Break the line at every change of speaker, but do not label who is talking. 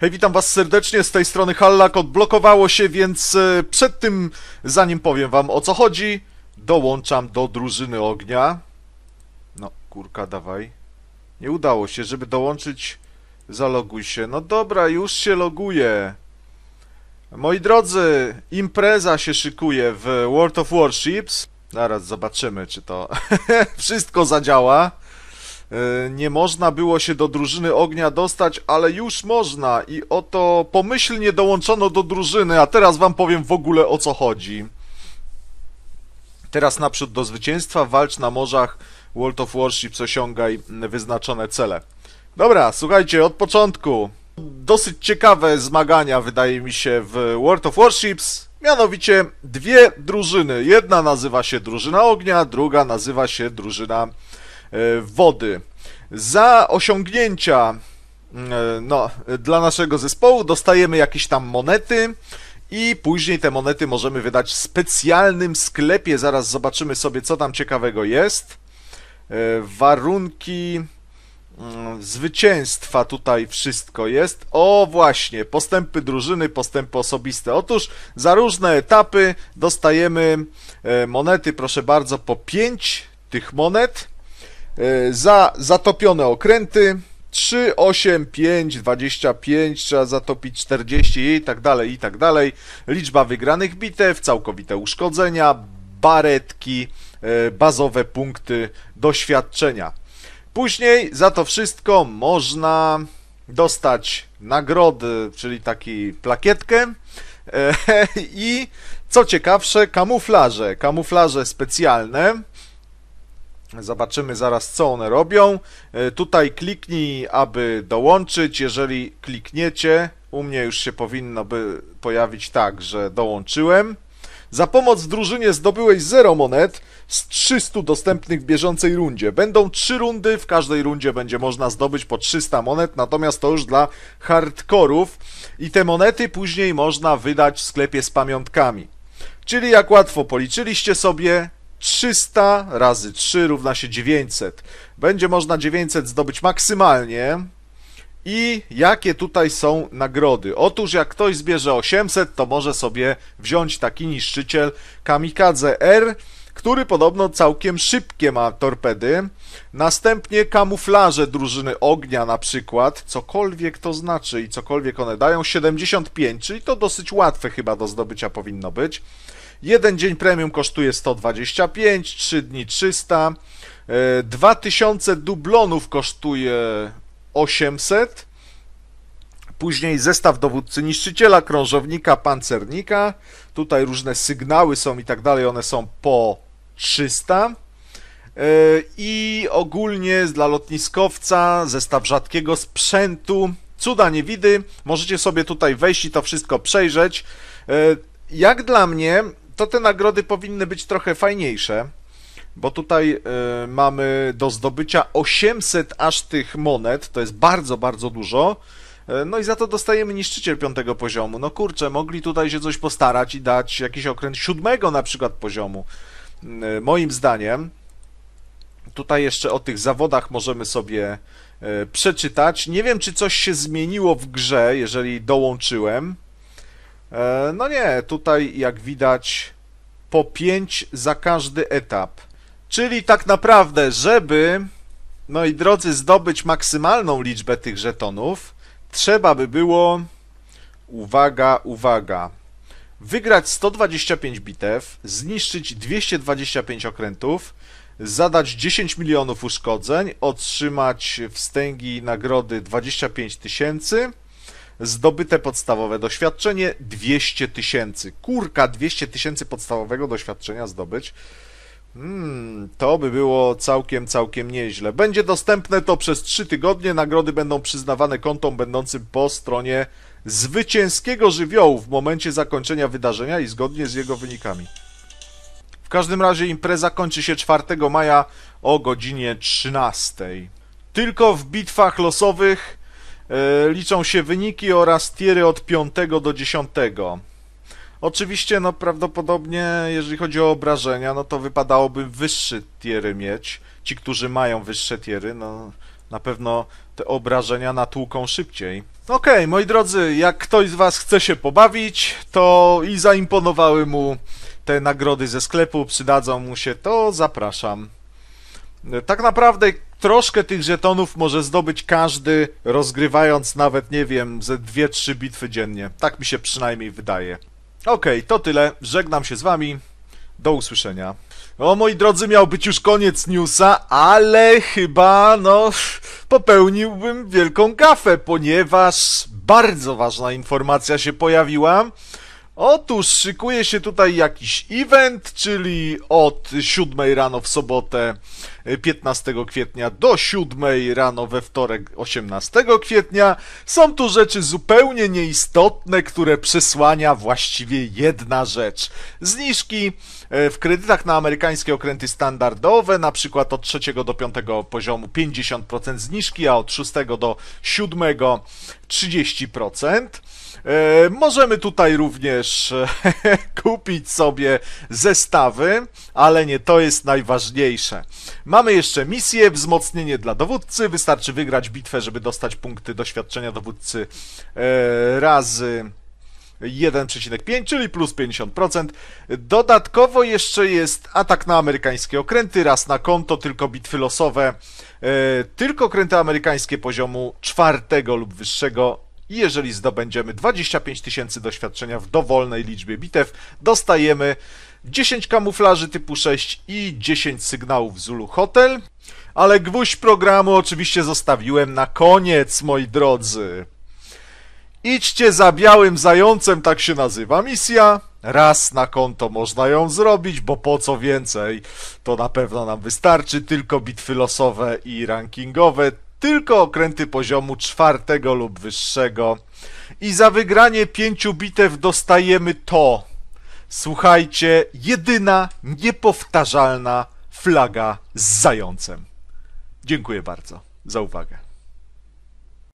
Hej, witam was serdecznie, z tej strony Hallak, odblokowało się, więc e, przed tym, zanim powiem wam o co chodzi, dołączam do drużyny ognia. No, kurka, dawaj. Nie udało się, żeby dołączyć, zaloguj się. No dobra, już się loguję. Moi drodzy, impreza się szykuje w World of Warships. Zaraz zobaczymy, czy to wszystko zadziała. E, nie można było się do drużyny ognia dostać, ale już można i oto pomyślnie dołączono do drużyny, a teraz wam powiem w ogóle o co chodzi. Teraz naprzód do zwycięstwa, walcz na morzach, World of Warships osiągaj wyznaczone cele. Dobra, słuchajcie, od początku. Dosyć ciekawe zmagania wydaje mi się w World of Warships. Mianowicie dwie drużyny. Jedna nazywa się drużyna ognia, druga nazywa się drużyna E, wody. Za osiągnięcia mm, e, no, dla naszego zespołu dostajemy jakieś tam monety i później te monety możemy wydać w specjalnym sklepie. Zaraz zobaczymy sobie, co tam ciekawego jest. E, warunki mm, zwycięstwa tutaj wszystko jest. O właśnie, postępy drużyny, postępy osobiste. Otóż za różne etapy dostajemy monety, proszę bardzo, po 5 tych monet E, za zatopione okręty 3, 8, 5, 25, trzeba zatopić 40 i tak dalej, i tak dalej. Liczba wygranych bitew, całkowite uszkodzenia, baretki, e, bazowe punkty doświadczenia. Później za to wszystko można dostać nagrody, czyli taki plakietkę e, i co ciekawsze kamuflaże, kamuflaże specjalne, Zobaczymy zaraz, co one robią. E, tutaj kliknij, aby dołączyć. Jeżeli klikniecie, u mnie już się powinno by pojawić tak, że dołączyłem. Za pomoc drużynie zdobyłeś 0 monet z 300 dostępnych w bieżącej rundzie. Będą 3 rundy, w każdej rundzie będzie można zdobyć po 300 monet, natomiast to już dla hardkorów i te monety później można wydać w sklepie z pamiątkami. Czyli jak łatwo policzyliście sobie, 300 razy 3 równa się 900. Będzie można 900 zdobyć maksymalnie. I jakie tutaj są nagrody? Otóż jak ktoś zbierze 800, to może sobie wziąć taki niszczyciel Kamikadze R, który podobno całkiem szybkie ma torpedy. Następnie kamuflaże drużyny ognia na przykład, cokolwiek to znaczy i cokolwiek one dają, 75, czyli to dosyć łatwe chyba do zdobycia powinno być. Jeden dzień premium kosztuje 125, 3 dni 300, 2000 e, dublonów kosztuje 800, później zestaw dowódcy niszczyciela, krążownika, pancernika, tutaj różne sygnały są i tak dalej, one są po 300 e, i ogólnie dla lotniskowca zestaw rzadkiego sprzętu, cuda nie widy, możecie sobie tutaj wejść i to wszystko przejrzeć. E, jak dla mnie to te nagrody powinny być trochę fajniejsze, bo tutaj y, mamy do zdobycia 800 aż tych monet, to jest bardzo, bardzo dużo. Y, no i za to dostajemy niszczyciel piątego poziomu. No kurczę, mogli tutaj się coś postarać i dać jakiś okręt siódmego na przykład poziomu. Y, moim zdaniem, tutaj jeszcze o tych zawodach możemy sobie y, przeczytać. Nie wiem, czy coś się zmieniło w grze, jeżeli dołączyłem. E, no nie, tutaj jak widać po 5 za każdy etap. Czyli tak naprawdę, żeby, no i drodzy, zdobyć maksymalną liczbę tych żetonów, trzeba by było, uwaga, uwaga, wygrać 125 bitew, zniszczyć 225 okrętów, zadać 10 milionów uszkodzeń, otrzymać wstęgi nagrody 25 tysięcy, Zdobyte podstawowe doświadczenie 200 tysięcy. Kurka, 200 tysięcy podstawowego doświadczenia zdobyć. Hmm, to by było całkiem, całkiem nieźle. Będzie dostępne to przez 3 tygodnie. Nagrody będą przyznawane kontom będącym po stronie zwycięskiego żywiołu w momencie zakończenia wydarzenia i zgodnie z jego wynikami. W każdym razie impreza kończy się 4 maja o godzinie 13. Tylko w bitwach losowych E, liczą się wyniki oraz tiery od 5 do 10. Oczywiście, no prawdopodobnie, jeżeli chodzi o obrażenia, no to wypadałoby wyższe tiery mieć. Ci, którzy mają wyższe tiery, no na pewno te obrażenia natłuką szybciej. Okej, okay, moi drodzy, jak ktoś z Was chce się pobawić, to i zaimponowały mu te nagrody ze sklepu, przydadzą mu się, to zapraszam. Tak naprawdę troszkę tych żetonów może zdobyć każdy, rozgrywając nawet, nie wiem, ze 2-3 bitwy dziennie. Tak mi się przynajmniej wydaje. Okej, okay, to tyle. Żegnam się z wami. Do usłyszenia. O, moi drodzy, miał być już koniec newsa, ale chyba, no, popełniłbym wielką gafę, ponieważ bardzo ważna informacja się pojawiła. Otóż szykuje się tutaj jakiś event, czyli od 7 rano w sobotę 15 e, kwietnia do 7 rano we wtorek 18 kwietnia. Są tu rzeczy zupełnie nieistotne, które przesłania właściwie jedna rzecz. Zniżki e, w kredytach na amerykańskie okręty standardowe, na przykład od 3 do 5 poziomu 50% zniżki, a od 6 do 7 30%. E, możemy tutaj również e, kupić sobie zestawy, ale nie to jest najważniejsze. Mamy jeszcze misję, wzmocnienie dla dowódcy. Wystarczy wygrać bitwę, żeby dostać punkty doświadczenia dowódcy e, razy 1,5, czyli plus 50%. Dodatkowo jeszcze jest atak na amerykańskie okręty, raz na konto, tylko bitwy losowe. Tylko okręty amerykańskie poziomu czwartego lub wyższego i jeżeli zdobędziemy 25 tysięcy doświadczenia w dowolnej liczbie bitew, dostajemy 10 kamuflaży typu 6 i 10 sygnałów Zulu Hotel. Ale gwóźdź programu oczywiście zostawiłem na koniec, moi drodzy. Idźcie za białym zającem, tak się nazywa misja. Raz na konto można ją zrobić, bo po co więcej? To na pewno nam wystarczy, tylko bitwy losowe i rankingowe tylko okręty poziomu czwartego lub wyższego. I za wygranie pięciu bitew dostajemy to. Słuchajcie, jedyna, niepowtarzalna flaga z zającem. Dziękuję bardzo za uwagę.